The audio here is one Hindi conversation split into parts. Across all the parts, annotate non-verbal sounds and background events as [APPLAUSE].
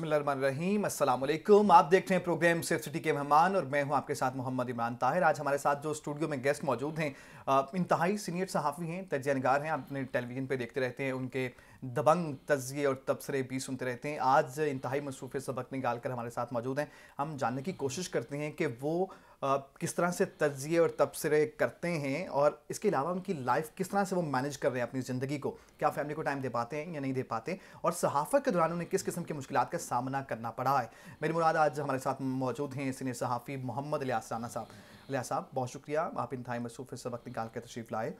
बिस्मिल्लाम अस्सलाम आप देख रहे हैं प्रोग्राम सेफ सिटी के मेहमान और मैं हूं आपके साथ मोहम्मद इमरान ताहिर आज हमारे साथ जो स्टूडियो में गेस्ट मौजूद हैं इंतहाई सीनियर सहाफ़ी हैं तजिया नगार हैं अपने टेलीविज़न पे देखते रहते हैं उनके दबंग तजिए और तबसरे भी सुनते रहते हैं आज इंतहाई मसरूफ़ सबक निकाल कर हमारे साथ मौजूद हैं हम जानने की कोशिश करते हैं कि वो किस तरह से तजिए और तबसरे करते हैं और इसके अलावा उनकी लाइफ किस तरह से वो मैनेज कर रहे हैं अपनी ज़िंदगी को क्या फैमिली को टाइम दे पाते हैं या नहीं दे पाते और सहाफ़त के दौरान उन्हें किस किस्म की मुश्किल का सामना करना पड़ा है मेरी मुराद आज हमारे साथ मौजूद हैं सीनियर सहाफ़ी मोहम्मद लियासाना साहब लिया साहब बहुत शुक्रिया आप थाई मसूफ इस वक्त निकाल कर तशरीफ़ लाए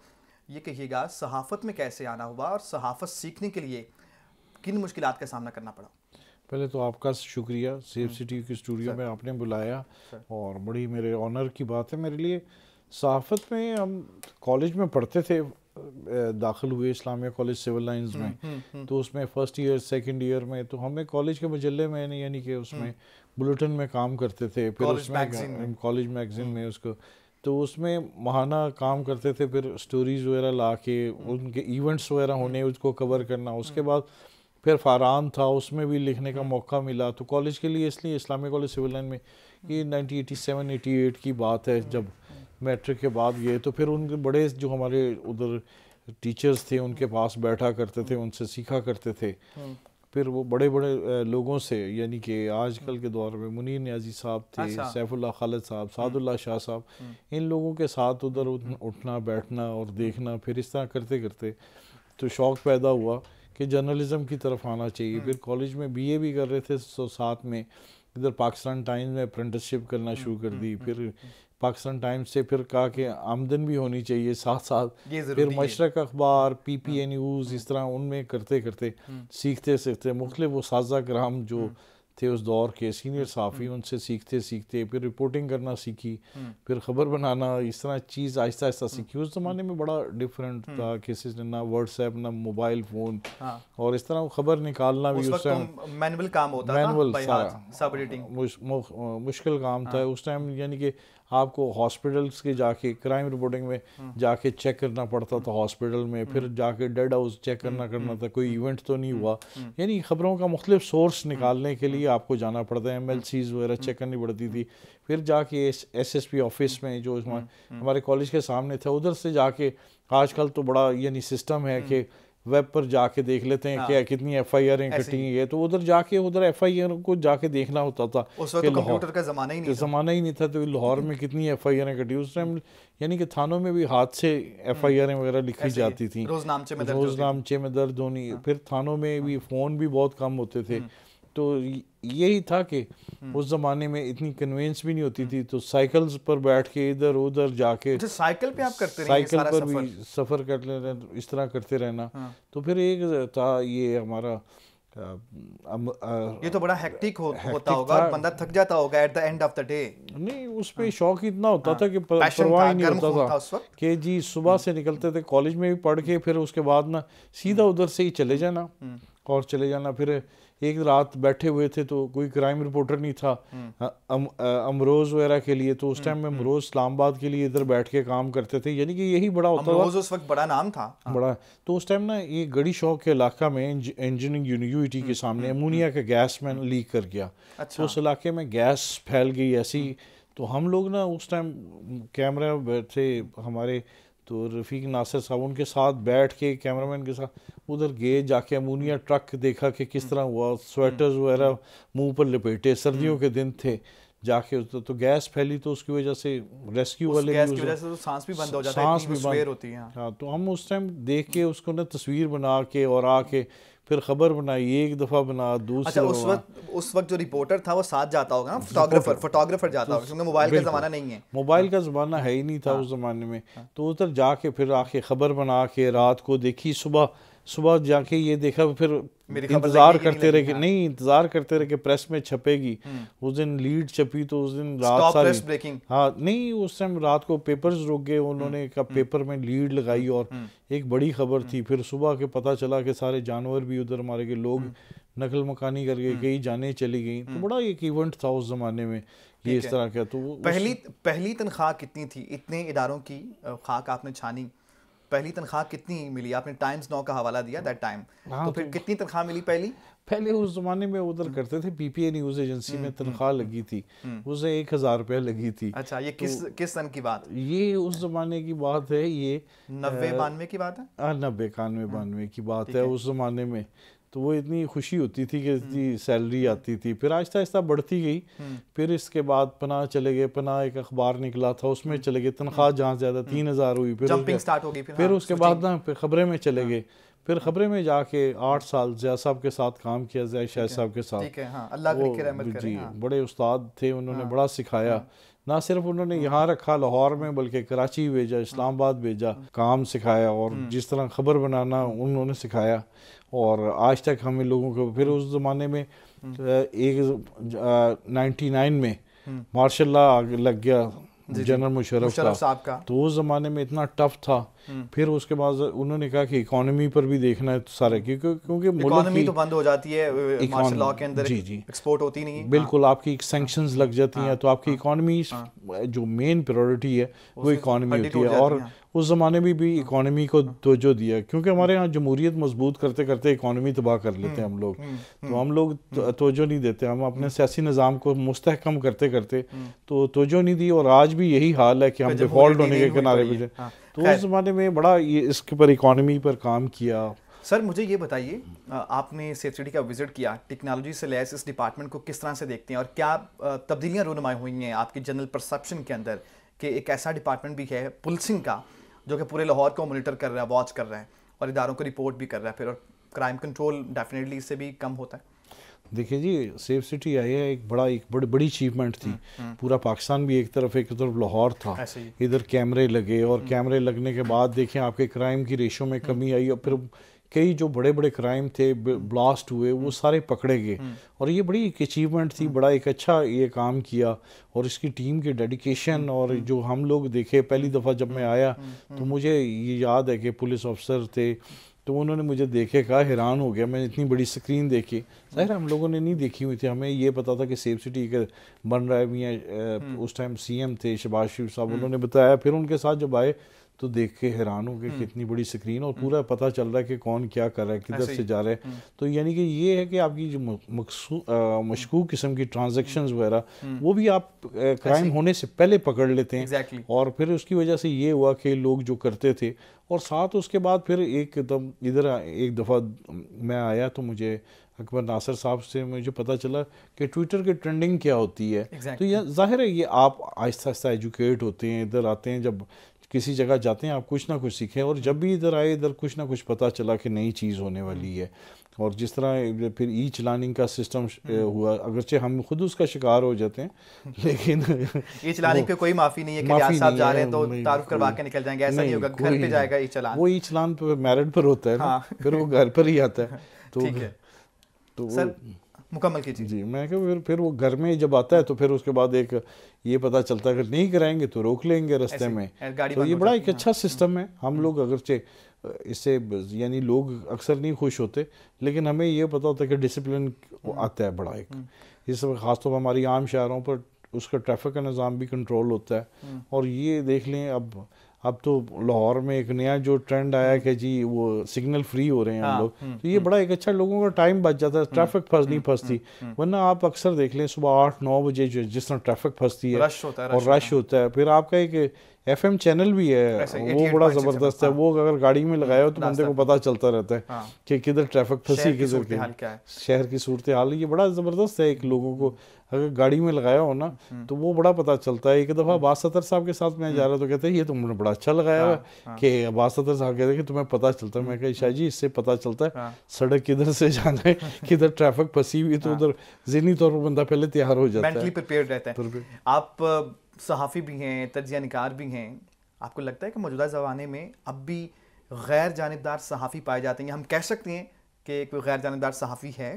ये कहिएगा सहाफ़त में कैसे आना हुआ और सहाफ़त सीखने के लिए किन मुश्किल का सामना करना पड़ा पहले तो आपका शुक्रिया सेफ हम्म। सिटी के स्टूडियो में आपने बुलाया और बड़ी मेरे ऑनर की बात है मेरे लिए सहाफ़त में हम कॉलेज में पढ़ते थे दाखिल हुए इस्लामिया कॉलेज सिविल लाइंस में हम्म, हम्म। तो उसमें फ़र्स्ट ईयर सेकंड ईयर में तो हमें कॉलेज के मजल्ले में यानी कि उसमें बुलेटिन में काम करते थे फिर उसमें कॉलेज मैगजीन में उसको तो उसमें महाना काम करते थे फिर स्टोरीज़ वगैरह ला के उनके इवेंट्स वगैरह होने उसको कवर करना उसके बाद फिर फारान था उसमें भी लिखने का मौका मिला तो कॉलेज के लिए इसलिए इस्लामिक कॉलेज सिविल लाइन में ये 1987 88 की बात है जब मैट्रिक के बाद ये तो फिर उनके बड़े जो हमारे उधर टीचर्स थे उनके पास बैठा करते थे उनसे सीखा करते थे हम्म। फिर वो बड़े बड़े लोगों से यानी कि आजकल के दौर में मुनीर न्याजी साहब थे अच्छा। सैफुल्ला खालिद साहब हम्म। सादुल्ला शाह साहब हम्म। इन लोगों के साथ उधर उठना बैठना और देखना फिर इस तरह करते करते तो शौक़ पैदा हुआ कि जर्नलिज्म की तरफ आना चाहिए फिर कॉलेज में बीए भी कर रहे थे सो साथ में इधर पाकिस्तान टाइम्स में अप्रेंटिसशिप करना हम्म, शुरू कर हम्म, दी हम्म, फिर पाकिस्तान टाइम्स से फिर कहा कि आमदन भी होनी चाहिए साथ साथ फिर मशरक अखबार पी पी ए न्यूज़ इस तरह उनमें करते करते सीखते सीखते मुख्तु वो साजा ग्राम जो थे उस दौर के सीनियर साफ़ी हम्म। उनसे सीखते सीखते फिर रिपोर्टिंग करना सीखी हम्म। फिर ख़बर बनाना इस तरह चीज़ आहिस्ता आहिस्ता हम्म। सीखी उस ज़माने में बड़ा डिफरेंट था केसेस ने ना व्हाट्सएप ना मोबाइल फ़ोन हाँ। और इस तरह खबर निकालना भी उस टाइम मैनुअल तो काम होता मैनुअल मुश्किल काम था हाँ। उस टाइम यानी कि आपको हॉस्पिटल्स के जाके क्राइम रिपोर्टिंग में जाके चेक करना पड़ता था हॉस्पिटल में फिर हम्म। जाके डेड हाउस चेक करना हम्म, करना हम्म, था कोई इवेंट तो नहीं हुआ यानी खबरों का मुख्तलिफ सोर्स निकालने के लिए आपको जाना पड़ता है एम वगैरह चेक करनी पड़ती थी फिर जाके एस एस पी ऑफिस में जो हमारे कॉलेज के सामने था उधर से जाके आजकल तो बड़ा यानी सिस्टम है कि वेब पर जाके देख लेते हैं हाँ। कि कितनी एफ आई आर कटी है तो उधर जाके उधर एफ आई आर को जाके देखना होता था उस वक्त तो कंप्यूटर का ज़माना ही नहीं ज़माना ही नहीं था तो लाहौर में कितनी एफ आई आर कटी उस टाइम यानी कि थानों में भी हाथ से एफ आई आर वगैरह लिखी जाती थी रोज़ नामचे में दर्ज होनी हाँ। फिर थानों में भी हाँ। फ़ोन भी बहुत कम होते थे हम्म। तो यही था कि हम्म। उस जमाने में इतनी कन्वेंस भी नहीं होती हम्म। थी तो साइकिल्स पर बैठ के इधर उधर जाके साइकिल पे आप करते साइकिल पर सफर। भी सफ़र कर लेना इस तरह करते रहना हाँ। तो फिर एक था ये हमारा आ, आ, आ, ये तो बड़ा हेक्टिक हो, होता होगा बंदा थक जाता होगा at the end of the day नहीं उसमें हाँ, शौक इतना होता हाँ, था कि परवाह नहीं होता था, था उस वक्त कि जी सुबह से हम्म। निकलते थे कॉलेज में भी पढ़ के फिर उसके बाद ना सीधा उधर से ही चले जाना और चले जाना फिर एक रात बैठे हुए थे तो कोई क्राइम रिपोर्टर नहीं था हम्म। अम, अमरोज वगैरह के लिए तो उस टाइम हम्म, में हम्म। अमरोज इस्लामाबाद के लिए इधर बैठ के काम करते थे यानी कि यही बड़ा होता अमरोज उस वक्त बड़ा नाम था हाँ। बड़ा तो उस टाइम ना ये गड़ी शौक के इलाका में इंजीनियरिंग यूनिवर्सिटी के सामने अमोनिया का गैस में लीक कर गया अच्छा। तो उस इलाके में गैस फैल गई ऐसी तो हम लोग ना उस टाइम कैमरा थे हमारे तो रफ़ीक नासिर साहब उनके साथ बैठ के कैमरामैन के साथ उधर गए जाके अमोनिया ट्रक देखा कि किस तरह हुआ स्वेटर्स हम्म। वगैरह मुंह पर लपेटे सर्दियों हम्म। के दिन थे जाके तो, तो गैस फैली तो उसकी वजह से रेस्क्यू वाले गैस की वजह से तो सांस भी बंद हो जाता है सांस भी बंद होती है हाँ तो हम उस टाइम देख के उसको ना तस्वीर बना के और आके फिर खबर बनाई एक दफ़ा बना दूसरा अच्छा, उस वक्त उस वक्त जो रिपोर्टर था वो साथ जाता होगा ना फोटोग्राफर फोटोग्राफर जाता होगा क्योंकि मोबाइल का ज़माना नहीं है मोबाइल का ज़माना है ही नहीं था हाँ। उस ज़माने में हाँ। तो उधर जाके फिर आके खबर बना के रात को देखी सुबह सुबह जाके ये देखा फिर इंतजार करते रहे नहीं इंतजार करते रहे कि प्रेस में छपेगी हम्म। उस दिन लीड छपी तो उस दिन रात सारी हाँ नहीं उस टाइम रात को पेपर्स रोक गए उन्होंने हम्म। का पेपर हम्म। में लीड लगाई और एक बड़ी खबर थी फिर सुबह के पता चला कि सारे जानवर भी उधर मारे गए लोग नकल मकानी करके कई जाने चली गई तो बड़ा एक इवेंट था उस जमाने में ये इस तरह का तो पहली पहली तनख्वाह कितनी थी इतने इदारों की खाक आपने छानी पहली तनख्वाह कितनी मिली आपने टाइम्स नौ का हवाला दिया दैट टाइम हाँ, तो फिर तो कितनी तनख्वाह मिली पहली पहले उस जमाने में उधर करते थे पीपीए न्यूज एजेंसी में हम्म, तनख्वाह हम्म, लगी थी हम्म। उसे एक हजार रुपया लगी थी अच्छा ये तो किस तो किस सन की बात ये उस जमाने की बात है ये नब्बे बानवे की बात है हाँ, नब्बे कानवे बानवे की बात है उस जमाने में तो वो इतनी खुशी होती थी कि इतनी हम्म। सैलरी आती थी फिर आहिस्ता आहिस्ता बढ़ती गई हम्म। फिर इसके बाद पना चले गए पना एक अखबार निकला था उसमें हम्म। चले गए तनख्वाह जहाँ ज़्यादा तीन हज़ार हुई फिर जंपिंग स्टार्ट हो गई फिर, फिर हाँ, उसके बाद ना फिर खबरें में चले हाँ। गए फिर खबरें में जाके आठ साल जया साहब के साथ काम किया जया शाह साहब के साथ हाँ। जी हाँ। बड़े उस्ताद थे उन्होंने बड़ा सिखाया ना सिर्फ उन्होंने यहाँ रखा लाहौर में बल्कि कराची भेजा इस्लामाबाद भेजा काम सिखाया और हम्म। जिस तरह खबर बनाना उन्होंने सिखाया और आज तक हमें लोगों को फिर उस ज़माने में हम्म। एक नाइन्टी नाइन में हम्म। मार्शल लग गया जनरल मुशरफ साहब का तो उस ज़माने में इतना टफ था हम्म। फिर उसके बाद उन्होंने कहा कि इकोनॉमी पर भी देखना है सारा क्योंकि क्योंकि इकोनॉमी तो बंद हो जाती है मार्शल लॉ के अंदर जी जी एक्सपोर्ट होती नहीं बिल्कुल हाँ। आपकी सेंक्शन लग जाती हाँ। हैं तो आपकी इकोनॉमी हाँ। हाँ। जो मेन प्रायोरिटी है वो इकोनॉमी होती है और उस ज़माने में भी इकॉनमी को तोजो दिया क्योंकि हमारे यहाँ जमहूरियत मजबूत करते करते इकॉनमी तबाह कर लेते हैं हम लोग हम्म, हम्म, तो हम लोग हम्म। तोजो नहीं देते हम अपने सियासी निज़ाम को मुस्तकम करते करते तो तोजो नहीं दी और आज भी यही हाल है कि हम डिफ़ॉल्ट अच्छा, होने के किनारे पर तो, हाँ, तो उस ज़माने में बड़ा ये इसके पर इकॉनमी पर काम किया सर मुझे ये बताइए आपने सेफ सिटी का विजिट किया टेक्नोलॉजी से लैस इस डिपार्टमेंट को किस तरह से देखते हैं और क्या तब्दीलियां रोनुमाई हुई हैं आपके जनरल परसेप्शन के अंदर कि एक ऐसा डिपार्टमेंट भी है पुलिसिंग का जो कि पूरे लाहौर को मोनिटर कर रहा है वॉच कर रहा है और इदारों को रिपोर्ट भी कर रहा है फिर और क्राइम कंट्रोल डेफिनेटली इससे भी कम होता है देखिए जी सेफ सिटी आई है एक बड़ा एक बड़ी बड़ी अचीवमेंट थी हम्म, हम्म। पूरा पाकिस्तान भी एक तरफ एक तरफ लाहौर था इधर कैमरे लगे और हम्म। कैमरे लगने के बाद देखें आपके क्राइम की रेशो में कमी आई और फिर कई जो बड़े बड़े क्राइम थे ब्लास्ट हुए वो हम्म। सारे पकड़े गए हम्म। और ये बड़ी एक अचीवमेंट थी हम्म। बड़ा एक अच्छा ये काम किया और इसकी टीम के डेडिकेशन और जो हम लोग देखे पहली दफ़ा जब मैं आया तो मुझे ये याद है कि पुलिस ऑफिसर थे तो उन्होंने मुझे देखे कहा हैरान हो गया मैंने इतनी बड़ी स्क्रीन देखी ज़ाहिर हम लोगों ने नहीं देखी हुई थी हमें ये पता था कि सेफ सिटी के बन रहा है मियाँ उस टाइम सीएम थे शबाज शरीफ साहब उन्होंने बताया फिर उनके साथ जब आए तो देख के हैरान हो गए हम्म। कितनी बड़ी स्क्रीन और हम्म। पूरा पता चल रहा है कि कौन क्या कर रहा है किधर से जा रहा है हम्म। तो यानी कि ये है कि आपकी जो मशकूक किस्म की ट्रांजेक्शन वगैरह वो भी आप क्राइम होने से पहले पकड़ लेते हैं और फिर उसकी वजह से ये हुआ कि लोग जो करते थे और साथ उसके बाद फिर एक दम इधर एक दफ़ा मैं आया तो मुझे अकबर नासर साहब से मुझे पता चला कि ट्विटर की ट्रेंडिंग क्या होती है exactly. तो ये जाहिर है ये आप आहिस्ता आहिस्ता एजुकेट होते हैं इधर आते हैं जब किसी जगह जाते हैं आप कुछ ना कुछ सीखें और जब भी इधर आए इधर कुछ ना कुछ पता चला कि नई चीज़ होने वाली है और जिस तरह फिर ई चलानिंग का सिस्टम हम्म। हुआ अगरचे हम खुद उसका शिकार हो जाते हैं [LAUGHS] लेकिन ई चलानिंग पे कोई माफ़ी नहीं है कि साहब जा रहे हैं तो तारुफ करवा के निकल जाएंगे ऐसा नहीं होगा घर पे जाएगा ई चलान वो ई चलान पे मेरिट पर होता है ना हाँ। फिर वो घर पर ही आता है [LAUGHS] तो, तो सर मुकम्मल चीज़ जी मैं क्या फिर फिर वो घर में जब आता है तो फिर उसके बाद एक ये पता चलता है अगर नहीं कराएंगे तो रोक लेंगे रास्ते में तो ये बड़ा एक अच्छा हाँ। सिस्टम है हम्म। हम लोग अगरचे इससे यानी लोग अक्सर नहीं खुश होते लेकिन हमें ये पता होता है कि डिसिप्लिन हम्म। आता है बड़ा एक हम्म। इस खासतौर पर हमारी आम शहरों पर उसका ट्रैफिक का निज़ाम भी कंट्रोल होता है और ये देख लें अब अब तो लाहौर में एक नया जो ट्रेंड आया कि जी वो सिग्नल फ्री हो रहे हैं हम हाँ, लोग हम्म, तो ये हम्म। बड़ा एक अच्छा लोगों का टाइम बच जाता है ट्रैफिक फंस नहीं फंसती हम्म, वरना आप अक्सर देख लें सुबह आठ नौ बजे जो जिस तरह ट्रैफिक फंसती है और रश होता है फिर आपका एक एफ एम चैनल भी है वो बड़ा ज़बरदस्त है हाँ। वो अगर गाड़ी में लगाया हो तो बंदे को पता चलता रहता है हाँ। कि किधर ट्रैफिक फंसी किधर की शहर की सूरत हाल ये बड़ा ज़बरदस्त है एक लोगों को अगर गाड़ी में लगाया हो ना हम्म। तो वो बड़ा पता चलता है एक दफ़ा अब्बास हम्म। सतर साहब के साथ मैं जा रहा तो कहते हैं ये तुमने बड़ा अच्छा लगाया हाँ, हुआ कि अब्बास सतर साहब कहते हैं कि तुम्हें पता चलता है हम्म। मैं कह शाह जी इससे पता चलता है सड़क किधर से जाना है [LAUGHS] किधर ट्रैफिक फंसी हुई तो उधर जहनी तौर पर बंदा पहले तैयार हो जाता है आप सहाफ़ी भी हैं तजिया निकार भी हैं आपको लगता है कि मौजूदा ज़माने में अब भी गैर जानबदार सहाफ़ी पाए जाते हैं हम कह सकते हैं कि कोई गैर जानबदार सहाफ़ी है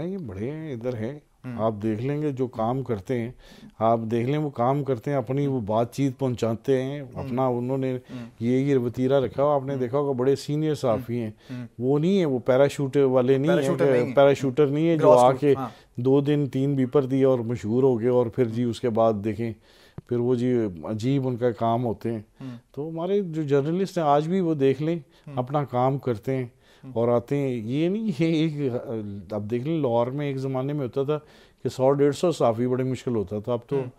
नहीं बड़े हैं इधर हैं हम्म। आप देख लेंगे जो काम करते हैं आप देख लें वो काम करते हैं अपनी वो बातचीत पहुंचाते हैं हम्म। अपना उन्होंने हम्म। ये ये वतीरा रखा हो आपने देखा होगा बड़े सीनियर साफी हैं वो नहीं है वो पैराशूट वाले नहीं है पैराशूटर नहीं है जो आके हाँ। दो दिन तीन बीपर दिए और मशहूर हो गए और फिर जी उसके बाद देखें फिर वो जी अजीब उनका काम होते हैं हम्म। तो हमारे जो जर्नलिस्ट हैं आज भी वो देख लें हम्म। अपना काम करते हैं हम्म। और आते हैं ये नहीं ये एक अब देख लें लाहौर में एक ज़माने में होता था कि सौ डेढ़ सौ साफ़ी बड़े मुश्किल होता था अब तो, तो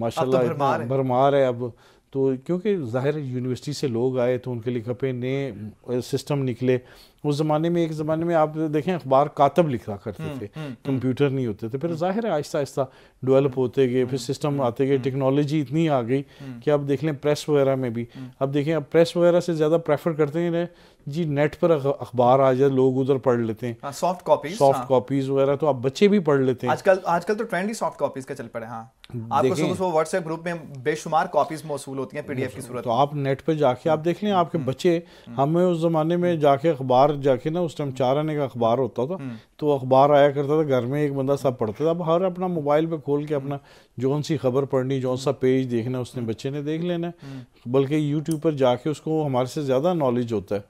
माशाल्लाह तो इतना भरमार है अब तो क्योंकि ज़ाहिर यूनिवर्सिटी से लोग आए तो उनके लिए खपे नए सिस्टम निकले उस ज़माने में एक ज़माने में आप देखें अखबार कातब लिखा करते हम्म, थे हम्म, हम्म। कंप्यूटर नहीं होते थे फिर जाहिर है आहिस्ता आहिस्ता डेवलप होते गए फिर सिस्टम आते गए टेक्नोलॉजी इतनी आ गई कि आप देख लें प्रेस वगैरह में भी अब देखें अब प्रेस वगैरह से ज़्यादा प्रेफर करते हैं जी नेट पर अखबार आ जाए लोग उधर पढ़ लेते हैं सॉफ्ट कॉपीज सॉफ्ट कॉपीज वगैरह तो आप बच्चे भी पढ़ लेते हैं आजकल आजकल तो ट्रेंड ही सॉफ्ट कॉपीज का चल पड़े हाँ आपको सुबह व्हाट्सएप ग्रुप में बेशुमार कॉपीज मौसूल होती हैं पीडीएफ की तो सूरत तो आप नेट पर जाके आप देख लें आपके बच्चे हमें उस जमाने में जाके अखबार बाहर जाके ना उस टाइम चार आने का अखबार होता था तो अखबार आया करता था घर में एक बंदा सब पढ़ता था अब हर अपना मोबाइल पे खोल के अपना जौन सी खबर पढ़नी जौन सा पेज देखना उसने बच्चे ने देख लेना बल्कि यूट्यूब पर जाके उसको हमारे से ज़्यादा नॉलेज होता है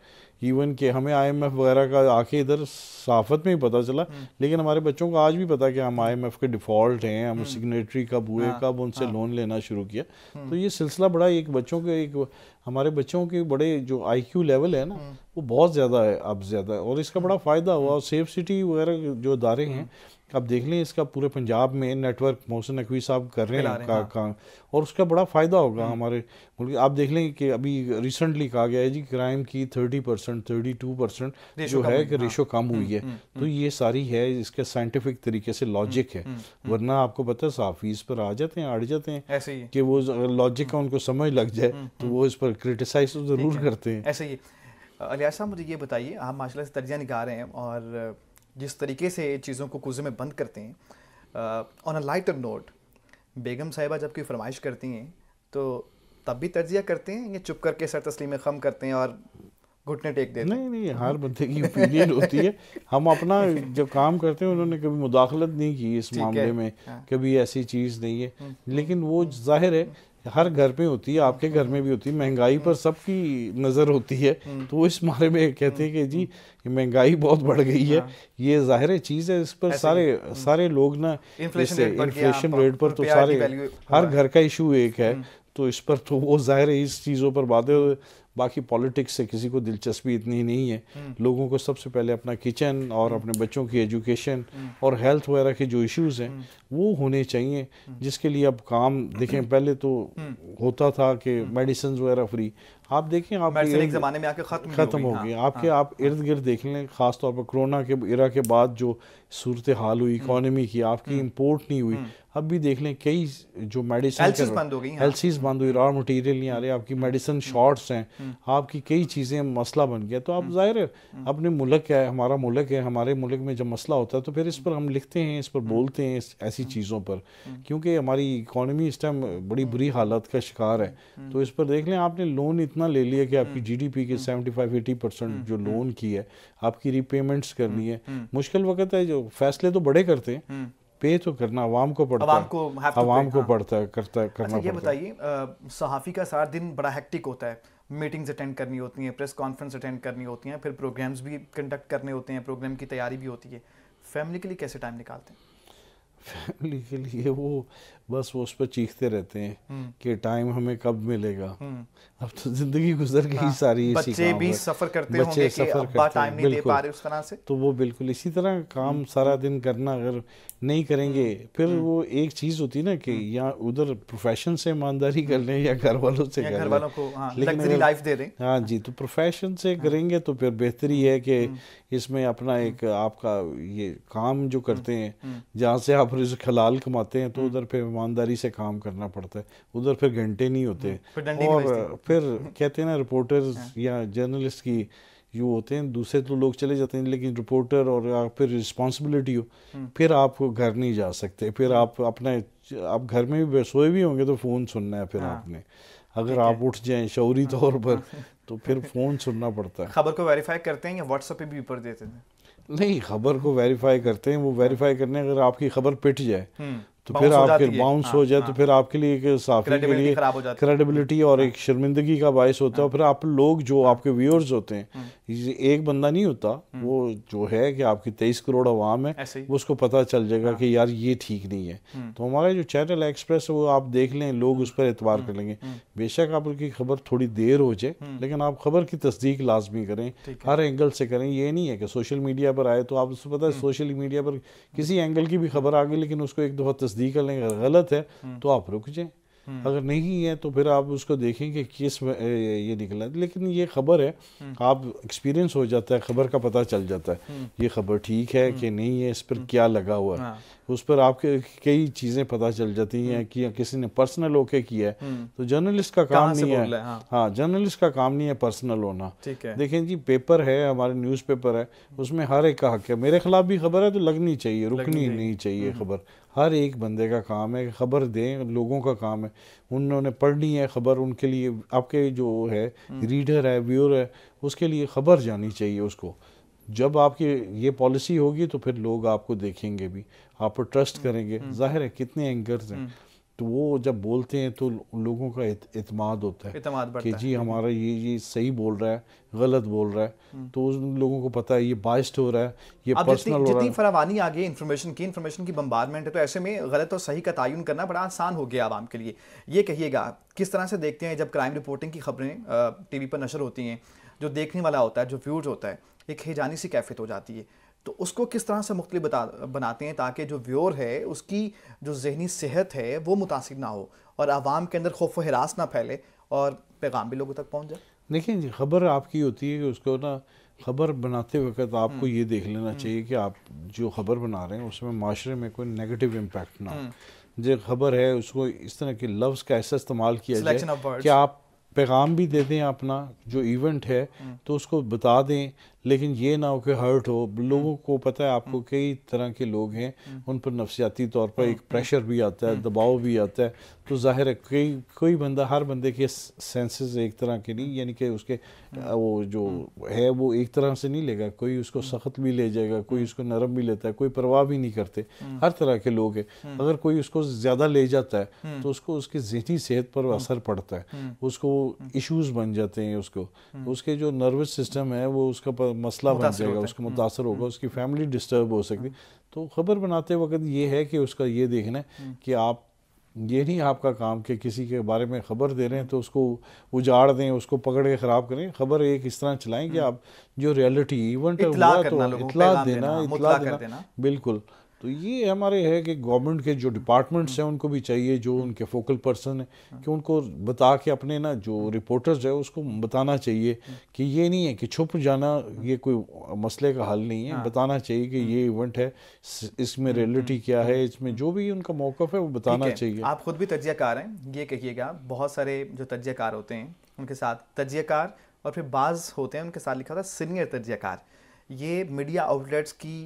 इवन के हमें आईएमएफ वगैरह का आके इधर साफत में ही पता चला हम्म। लेकिन हमारे बच्चों को आज भी पता कि हम आईएमएफ हम्म। के डिफ़ॉल्ट हैं हम सिग्नेटरी हम्म। कब हुए हाँ, कब उनसे हाँ, लोन लेना शुरू किया तो ये सिलसिला बड़ा एक बच्चों के एक हमारे बच्चों के बड़े जो आईक्यू लेवल है ना वो बहुत ज़्यादा है अब ज़्यादा और इसका बड़ा फ़ायदा हुआ और सेफ सिटी वगैरह जो अदारे हैं अब देख लें इसका पूरे पंजाब में नेटवर्क मोहसिन नकवी साहब कर रहे हैं का, हाँ। का और उसका बड़ा फ़ायदा होगा हम्म। हमारे मुल्क आप देख लें कि अभी रिसेंटली कहा गया है जी क्राइम की thirty percent thirty two percent जो है कि रेशो हाँ। कम हुई हम्म, है हम्म, तो ये सारी है इसके साइंटिफिक तरीके से लॉजिक है वरना आपको पता है साफीज पर आ जाते हैं अड़ जाते हैं कि वो लॉजिक का उनको समझ लग जाए तो वो इस पर तो क्रिटिसाइज ज़रूर करते हैं ऐसे ही अलिया साहब मुझे ये बताइए आप माशाल्लाह से तर्जिया निकाह रहे हैं और जिस तरीके से चीज़ों को कुजे में बंद करते हैं ऑन अ लाइटर नोट बेगम साहिबा जब कोई फरमाइश करती हैं तो तब भी तजिया करते हैं या चुप करके सर तस्लीम खम करते हैं और घुटने टेक देते नहीं नहीं हर बंदे की ओपिनियन होती है हम अपना जब काम करते हैं उन्होंने कभी मुदाखलत नहीं की इस मामले में हाँ। कभी ऐसी चीज़ नहीं है हम्म। लेकिन वो जाहिर है हर घर में होती है आपके घर में भी होती है महंगाई पर सबकी नज़र होती है तो इस बारे में कहते हैं कि जी महंगाई बहुत बढ़ गई है हाँ। ये जाहिर चीज़ है इस पर सारे हम्म। सारे लोग ना जैसे इन्फ्लेशन रेट पर तो सारे हर घर का इशू एक है हम्म। तो इस पर तो वो जाहिर है इस चीज़ों पर बातें बाकी पॉलिटिक्स से किसी को दिलचस्पी इतनी नहीं है हम्म। लोगों को सबसे पहले अपना किचन और हम्म। अपने बच्चों की एजुकेशन हम्म। और हेल्थ वगैरह के जो इश्यूज हैं वो होने चाहिए जिसके लिए अब काम देखें पहले तो होता था कि मेडिसिन वगैरह फ्री आप देखें आप जमाने में आके खत्म खत्म हो हाँ, गई हाँ, आपके आप हाँ। इर्द गिर्द देख लें खासतौर पर कोरोना के इरा के बाद जो सूरत हाल हुई इकॉनमी की आपकी इम्पोर्ट नहीं हुई अब भी देख लें कई जो मेडिसिन बंद हो गई हेल्सीज हाँ। बंद हुई रॉ मटेरियल नहीं आ रहे आपकी मेडिसिन हम्म। शॉर्ट्स हैं हम्म। आपकी कई चीज़ें मसला बन गया तो आप हम्म। ज़ाहिर है अपने मुल्क है हमारा मुल्क है हमारे मुल्क में जब मसला होता है तो फिर इस पर हम लिखते हैं इस पर बोलते हैं ऐसी चीज़ों पर क्योंकि हमारी इकॉनमी इस टाइम बड़ी बुरी हालत का शिकार है तो इस पर देख लें आपने लोन इतना ले लिया कि आपकी जी डी पी के सेवेंटी फाइव एटी परसेंट जो लोन की है आपकी रीपेमेंट्स करनी है मुश्किल वक्त है जो फैसले तो बड़े करते हैं पे तो करना आवाम को पड़ता आवाम को आवाम को हाँ। पड़ता है करता अच्छा, करना अच्छा ये बताइए सहाफ़ी का सारा दिन बड़ा हैक्टिक होता है मीटिंग्स अटेंड करनी होती हैं प्रेस कॉन्फ्रेंस अटेंड करनी होती हैं फिर प्रोग्राम्स भी कंडक्ट करने होते हैं प्रोग्राम की तैयारी भी होती है फैमिली के लिए कैसे टाइम निकालते हैं फैमिली के लिए वो बस वो उस पर चीखते रहते हैं हम्म। कि टाइम हमें कब मिलेगा हम्म। अब तो जिंदगी गुजर गई हाँ, सारी बच्चे भी सफर करते बच्चे होंगे सफर कि करते टाइम नहीं दे पा रहे उस तरह से तो वो बिल्कुल इसी तरह काम हम्म। सारा दिन करना अगर नहीं करेंगे फिर वो एक चीज होती ना कि या उधर प्रोफेशन से ईमानदारी कर लें या घर वालों से घर वालों को हाँ, लेकिन लाइफ दे दें हाँ जी तो प्रोफेशन से हाँ। करेंगे तो फिर बेहतरी है कि इसमें अपना एक आपका ये काम जो करते हैं जहाँ से आप रिज हलाल कमाते हैं तो उधर फिर ईमानदारी से काम करना पड़ता है उधर फिर घंटे नहीं होते हम्म, और फिर कहते हैं ना रिपोर्टर्स हाँ। या जर्नलिस्ट की जो होते हैं दूसरे तो लोग चले जाते हैं लेकिन रिपोर्टर और फिर रिस्पॉन्सिबिलिटी हो हम्म। फिर आप घर नहीं जा सकते फिर आप अपने आप घर में भी सोए भी होंगे तो फ़ोन सुनना है फिर हाँ। आपने अगर आप उठ जाएं शौरी हाँ। तौर पर हाँ। तो फिर फ़ोन सुनना पड़ता है खबर को वेरीफाई करते हैं या व्हाट्सएप पे भी ऊपर देते हैं नहीं खबर को वेरीफाई करते हैं वो वेरीफाई करने अगर आपकी खबर पिट जाए हम्म। तो फिर आपके बाउंस हाँ, हो जाए तो हाँ, तो फिर आपके लिए एक साफी के लिए क्रेडिबिलिटी और हाँ। एक शर्मिंदगी का बायस होता है हाँ। फिर आप लोग जो हाँ। आपके व्यूअर्स होते हैं एक बंदा नहीं होता वो जो है कि आपकी तेईस करोड़ अवाम है वो उसको पता चल जाएगा कि यार ये ठीक नहीं है तो हमारा जो चैनल एक्सप्रेस है वो आप देख लें लोग उस पर एतबार कर लेंगे बेशक आप उनकी खबर थोड़ी देर हो जाए लेकिन आप खबर की तस्दीक लाजमी करें हर एंगल से करें ये नहीं है कि सोशल मीडिया पर आए तो आप उसको पता है सोशल मीडिया पर किसी एंगल की भी खबर आ गई लेकिन उसको एक दफ़ा तस्दीक कर लें अगर गलत है हम्म। तो आप रुक जाएं हम्म। अगर नहीं है तो फिर आप उसको देखें कि किस में ये निकला है लेकिन ये खबर है हम्म। आप एक्सपीरियंस हो जाता है खबर का पता चल जाता है ये खबर ठीक है कि नहीं है इस पर क्या लगा हुआ है हाँ। उस पर आपके कई चीज़ें पता चल जाती हैं कि किसी ने पर्सनल होके किया है तो जर्नलिस्ट हाँ। हाँ, का काम नहीं है हाँ, जर्नलिस्ट का काम नहीं है पर्सनल होना देखें जी पेपर है हमारे न्यूज है उसमें हर एक का हक है मेरे खिलाफ भी खबर है तो लगनी चाहिए रुकनी नहीं चाहिए खबर हर एक बंदे का काम है ख़बर दें लोगों का काम है उन्होंने पढ़नी है ख़बर उनके लिए आपके जो है हम्म। रीडर है व्यूअर है उसके लिए ख़बर जानी चाहिए उसको जब आपकी ये पॉलिसी होगी तो फिर लोग आपको देखेंगे भी आप पर ट्रस्ट हम्म। करेंगे हम्म। जाहिर है कितने एंकर्स हैं तो वो जब बोलते हैं तो लोगों का इतमाद होता है इतमाद कि जी हमारा ये ये सही बोल रहा है गलत बोल रहा है हम्म। तो उन लोगों को पता है ये बाइस्ट हो रहा है ये पर्सनल हो रहा है फरावानी आ गई इन्फॉर्मेशन की इन्फॉर्मेशन की बम्बारमेंट है तो ऐसे में गलत और सही का तयन करना बड़ा आसान हो गया आवाम के लिए ये कहिएगा किस तरह से देखते हैं जब क्राइम रिपोर्टिंग की खबरें टी पर नशर होती हैं जो देखने वाला होता है जो व्यूज होता है एक हेजानी सी कैफियत हो जाती है तो उसको किस तरह से मुख्तलि बनाते हैं ताकि जो व्योर है उसकी जो जहनी सेहत है वो मुतासर ना हो और आवाम के अंदर खौफ हरास ना फैले और पैगाम भी लोगों तक पहुँच जाए देखिए खबर आपकी होती है कि उसको ना खबर बनाते वक्त आपको हम्म। ये देख लेना हम्म। चाहिए कि आप जो खबर बना रहे हैं उसमें माशरे में कोई नेगेटिव इम्पेक्ट ना हो हम्म। जो खबर है उसको इस तरह के लफ्ज़ का ऐसा इस्तेमाल किया जाए कि आप पैगाम भी दे दें अपना जो इवेंट है तो उसको बता दें लेकिन ये ना हो कि हर्ट हो हम्म। लोगों को पता है आपको हम्म। कई तरह के लोग हैं हम्म। उन पर नफसियाती तौर पर एक प्रेशर भी आता है दबाव भी आता है तो जाहिर है कई कोई बंदा हर बंदे के सेंसेस एक तरह के नहीं यानी कि उसके वो जो है वो एक तरह से नहीं लेगा कोई उसको सख्त भी ले जाएगा कोई उसको नरम भी लेता है कोई परवाह भी नहीं करते हर तरह के लोग हैं अगर कोई उसको ज़्यादा ले जाता है तो उसको उसकी जहनी सेहत पर असर पड़ता है उसको इश्यूज बन जाते हैं उसको उसके जो नर्वस सिस्टम है वो उसका मसला बन जाएगा उसको हम्म, मुतासर होगा हम्म। उसकी फैमिली डिस्टर्ब हो सकती तो खबर बनाते वक्त ये है कि उसका ये देखना है हम्म। कि आप ये नहीं आपका काम कि किसी के बारे में ख़बर दे रहे हैं तो उसको उजाड़ दें उसको पकड़ के ख़राब करें खबर एक इस तरह चलाएं कि आप जो रियलिटी इवेंट हुआ तो इतला देना इतला देना बिल्कुल तो ये हमारे है कि गवर्नमेंट के जो डिपार्टमेंट्स हैं उनको भी चाहिए जो हम्म। उनके फोकल पर्सन हैं हाँ। कि उनको बता के अपने ना जो रिपोर्टर्स हम्म। है उसको बताना चाहिए हम्म। कि ये नहीं है कि छुप जाना ये कोई मसले का हल नहीं है हाँ। बताना चाहिए कि ये इवेंट है इसमें रियलिटी क्या है इसमें जो भी उनका मौक़ है वो बताना चाहिए आप खुद भी तजयकार हैं ये कहिएगा बहुत सारे जो तजियाकार होते हैं उनके साथ तजियाकार और फिर बाज़ होते हैं उनके साथ लिखा था सीनियर तजियाकार ये मीडिया आउटलेट्स की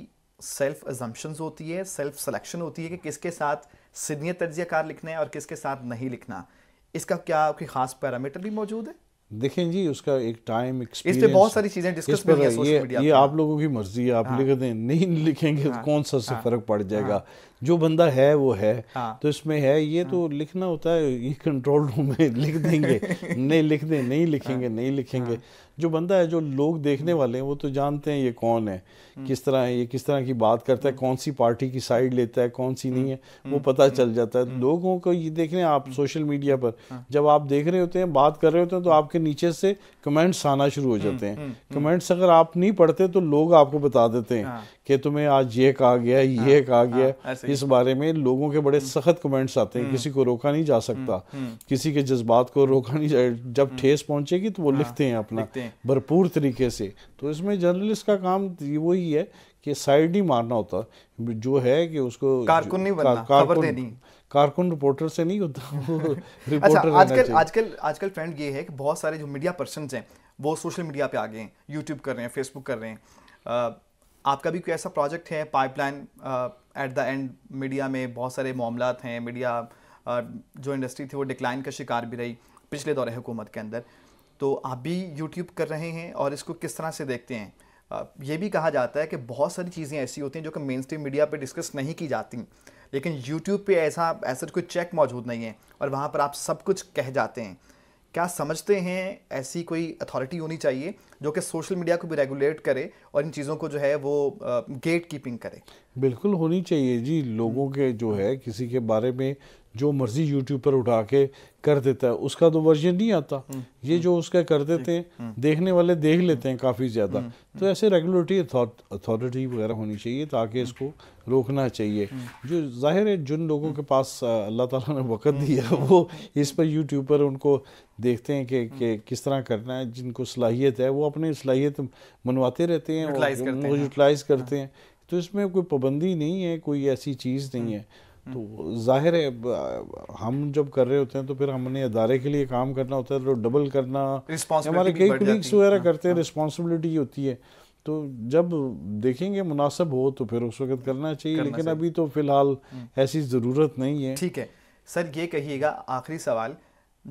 सेल्फ एजम्पन्स होती है सेल्फ सिलेक्शन होती है कि किसके साथ सीनियर तर्जिया कार लिखना है और किसके साथ नहीं लिखना इसका क्या कोई खास पैरामीटर भी मौजूद है देखें जी उसका एक टाइम एक्सपीरियंस इस पे बहुत सारी चीजें डिस्कस भी हैं ये, ये आप लोगों की मर्जी है आप हाँ। लिख दें नहीं लिखेंगे तो हाँ। तो कौन सा से हाँ। फर्क पड़ जाएगा हाँ। जो बंदा है वो है हाँ। तो इसमें है ये तो हाँ। तो लिखना होता है ये कंट्रोल रूम में लिख देंगे [LAUGHS] नहीं लिख दें नहीं लिखेंगे हाँ। नहीं लिखेंगे हाँ। जो बंदा है जो लोग देखने हम्म। वाले हैं वो तो जानते हैं ये कौन है हम्म। किस तरह है ये किस तरह की बात करता है हम्म। कौन सी पार्टी की साइड लेता है कौन सी नहीं है वो पता चल जाता है लोगों को ये देख रहे हैं आप सोशल मीडिया पर हाँ। जब आप देख रहे होते हैं बात कर रहे होते हैं तो आपके नीचे से कमेंट्स आना शुरू हो जाते हैं कमेंट्स अगर आप नहीं पढ़ते तो लोग आपको बता देते हैं हाँ। कि तुम्हें आज ये कहा गया है ये हाँ। कहा गया है इस बारे में लोगों के बड़े सख्त कमेंट्स आते हैं किसी को रोका नहीं जा सकता किसी के जज्बात को रोका नहीं जा जब ठेस पहुंचेगी तो वो लिखते हैं अपना हैं भरपूर तरीके से तो इसमें जर्नलिस्ट का काम वही है कि साइड ही मारना होता जो है कि उसको कारकुन नहीं बनना कार, खबर देनी कारकुन रिपोर्टर से नहीं होता [LAUGHS] अच्छा, रिपोर्टर अच्छा आजकल आजकल आजकल ट्रेंड ये है कि बहुत सारे जो मीडिया पर्सन हैं वो सोशल मीडिया पे आ गए हैं यूट्यूब कर रहे हैं फेसबुक कर रहे हैं आपका भी कोई ऐसा प्रोजेक्ट है pipeline at the end media में बहुत सारे मामला हैं मीडिया जो इंडस्ट्री थी वो डिक्लाइन का शिकार भी रही पिछले दौरे हुकूमत के अंदर तो आप भी यूट्यूब कर रहे हैं और इसको किस तरह से देखते हैं ये भी कहा जाता है कि बहुत सारी चीज़ें ऐसी होती हैं जो कि मेन स्ट्रीम मीडिया पर डिस्कस नहीं की जाती लेकिन यूट्यूब पर ऐसा ऐसा कोई चेक मौजूद नहीं है और वहाँ पर आप सब कुछ कह जाते हैं क्या समझते हैं ऐसी कोई अथॉरिटी होनी चाहिए जो कि सोशल मीडिया को भी रेगुलेट करे और इन चीज़ों को जो है वो गेट कीपिंग करे बिल्कुल होनी चाहिए जी लोगों के जो है किसी के बारे में जो मर्जी यूट्यूब पर उठा के कर देता है उसका तो वर्जन नहीं आता हम्म, ये हम्म। जो उसका कर देते हैं हम्म, देखने वाले देख लेते हैं काफ़ी ज़्यादा तो ऐसे रेगुलेटरी अथॉरिटी वगैरह होनी चाहिए ताकि इसको रोकना चाहिए जो जाहिर है जिन लोगों के पास अल्लाह ताला ने वक़्त दिया वो इस पर यूट्यूब पर उनको देखते हैं कि, कि किस तरह करना है जिनको सलाहियत है वो अपनी सलाहियत मनवाते रहते हैं यूटिलाइज करते हैं तो इसमें कोई पाबंदी नहीं है कोई ऐसी चीज़ नहीं हम्म, है हम्म। तो जाहिर है हम जब कर रहे होते हैं तो फिर हमने अदारे के लिए काम करना होता है तो डबल करना हमारे कई कलीग्स वगैरह हाँ, करते हैं रिस्पॉन्सिबिलिटी हाँ। होती है तो जब देखेंगे मुनासिब हो तो फिर उस वक्त करना चाहिए करना लेकिन अभी तो फिलहाल हम्म। ऐसी ज़रूरत नहीं है ठीक है सर ये कहिएगा आखिरी सवाल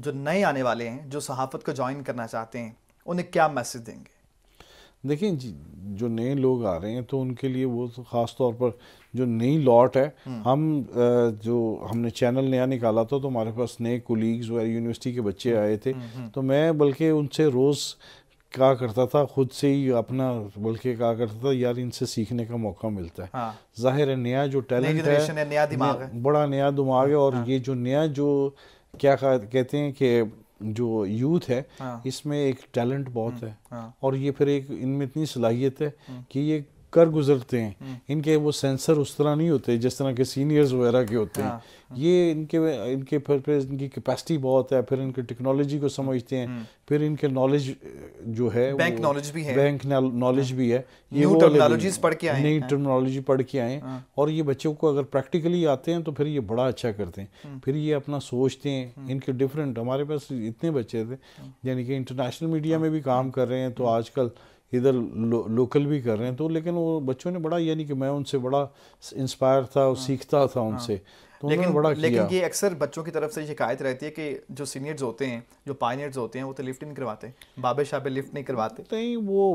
जो नए आने वाले हैं जो सहाफ़त को ज्वाइन करना चाहते हैं उन्हें क्या मैसेज देंगे देखिए जो नए लोग आ रहे हैं तो उनके लिए वो तो ख़ास तौर पर जो नई लॉट है हम्म। हम जो हमने चैनल नया निकाला था तो हमारे पास नए कोलीग्स वगैरह यूनिवर्सिटी के बच्चे हम्म, आए थे हम्म, तो मैं बल्कि उनसे रोज़ कहा करता था खुद से ही अपना बल्कि कहा करता था यार इनसे सीखने का मौका मिलता है हाँ। जाहिर है नया जो टैलेंट है, है नया दिमाग है बड़ा नया दिमाग है और हाँ। ये जो नया जो क्या कहते हैं कि जो यूथ है हाँ। इसमें एक टैलेंट बहुत हम्म, है हाँ। और ये फिर एक इनमें इतनी सलाहियत है हम्म। कि ये कर गुजरते हैं हम्म। इनके वो सेंसर उस तरह नहीं होते जिस तरह के सीनियर्स वगैरह के होते हैं हाँ, हाँ। ये इनके इनके फिर फिर इनकी कैपेसिटी बहुत है फिर इनके टेक्नोलॉजी को समझते हैं हम्म। फिर इनके नॉलेज जो है बैंक नॉलेज भी है बैंक नॉलेज हाँ। भी है ये टेक्नोलॉजीज पढ़ के आए नई टेक्नोलॉजी पढ़ के आए और ये बच्चों को अगर प्रैक्टिकली आते हैं तो फिर ये बड़ा अच्छा करते हैं हम्म। फिर ये अपना सोचते हैं इनके डिफरेंट हमारे पास इतने बच्चे थे यानी कि इंटरनेशनल मीडिया में भी काम कर रहे हैं तो आजकल इधर लो, लोकल भी कर रहे हैं तो लेकिन वो बच्चों ने बड़ा यानी कि मैं उनसे बड़ा इंस्पायर था और हाँ। सीखता था हाँ। उनसे तो लेकिन बड़ा लेकिन ये अक्सर बच्चों की तरफ से शिकायत रहती है कि जो सीनियर्स होते हैं जो पाइनियर्स होते हैं वो तो लिफ्ट नहीं करवाते बाबे शाबे लिफ्ट नहीं करवाते नहीं वो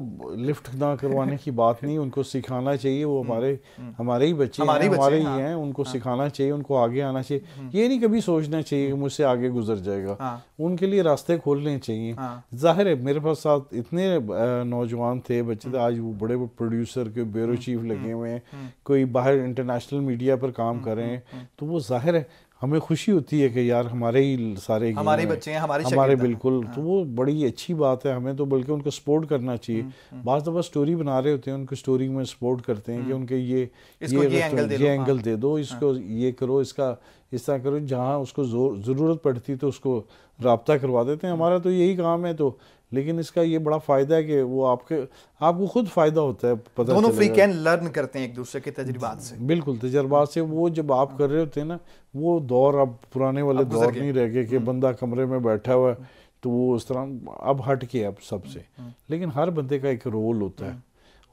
लिफ्ट ना करवाने की बात नहीं उनको सिखाना चाहिए वो हम्म, हमारे हम्म। हमारे ही बच्चे हमारे ही हैं हाँ। उनको हाँ। सिखाना चाहिए उनको आगे आना चाहिए हम्म। ये नहीं कभी सोचना चाहिए कि मुझसे आगे गुजर जाएगा हाँ। उनके लिए रास्ते खोलने चाहिए जाहिर है मेरे पास साथ इतने नौजवान थे बच्चे थे आज वो बड़े प्रोड्यूसर के ब्यूरो चीफ लगे हुए हैं कोई बाहर इंटरनेशनल मीडिया पर काम कर रहे हैं तो वो वो ज़ाहिर है हमें खुशी होती है कि यार हमारे ही सारे हमारे ही बच्चे हैं हमारे हमारे बिल्कुल हाँ। तो वो बड़ी अच्छी बात है हमें तो बल्कि उनको सपोर्ट करना चाहिए बाज़ दफ़ा स्टोरी बना रहे होते हैं उनको स्टोरी में सपोर्ट करते हैं कि हम्म। उनके ये इसको ये, ये ये, एंगल दे ये हाँ। एंगल दे दो हाँ। इसको हाँ। ये करो इसका इस तरह करो जहाँ उसको ज़रूरत पड़ती तो उसको रबता करवा देते हैं हमारा तो यही काम है तो लेकिन इसका ये बड़ा फ़ायदा है कि वो आपके आपको खुद फ़ायदा होता है पता दोनों फ्री कैन लर्न करते हैं एक दूसरे के तजर्बात से बिल्कुल तजर्बात से वो जब आप कर रहे होते हैं ना वो दौर अब पुराने वाले अब दौर नहीं रह गए कि हम्म। बंदा कमरे में बैठा हुआ है तो वो उस तरह अब हट के अब सबसे हम्म। हम्म। लेकिन हर बंदे का एक रोल होता है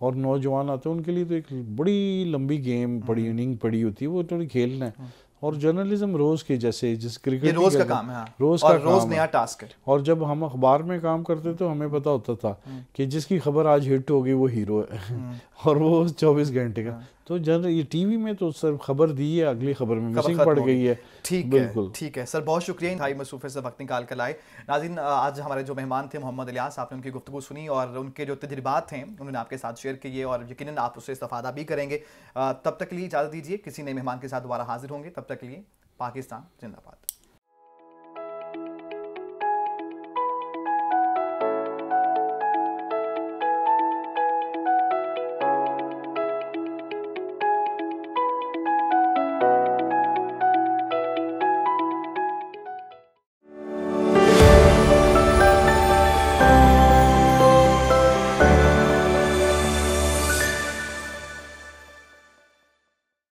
और नौजवान आते हैं उनके लिए तो एक बड़ी लंबी गेम पड़ी इनिंग पड़ी होती है वो थोड़ी खेलना है और जर्नलिज्म रोज की जैसे जिस क्रिकेट रोज का काम है हाँ। रोज का रोज नया टास्क है और जब हम अखबार में काम करते तो हमें पता होता था हम्म। कि जिसकी खबर आज हिट होगी वो हीरो है हम्म। [LAUGHS] और वो 24 घंटे का हाँ। तो जन ये टीवी में तो सर खबर दी है अगली खबर में मिसिंग पड़ गई है ठीक है ठीक है सर बहुत शुक्रिया भाई मसूफे से वक्त निकाल कर लाए नाजिन आज हमारे जो मेहमान थे मोहम्मद अलियास आपने उनकी गुफ्तु सुनी और उनके जो तजर्बात हैं उन्होंने आपके साथ शेयर किए और यकीन आप उससे इस्तादा भी करेंगे तब तक के लिए इजाज़त दीजिए किसी नए मेहमान के साथ दोबारा हाजिर होंगे तब तक के लिए पाकिस्तान जिंदाबाद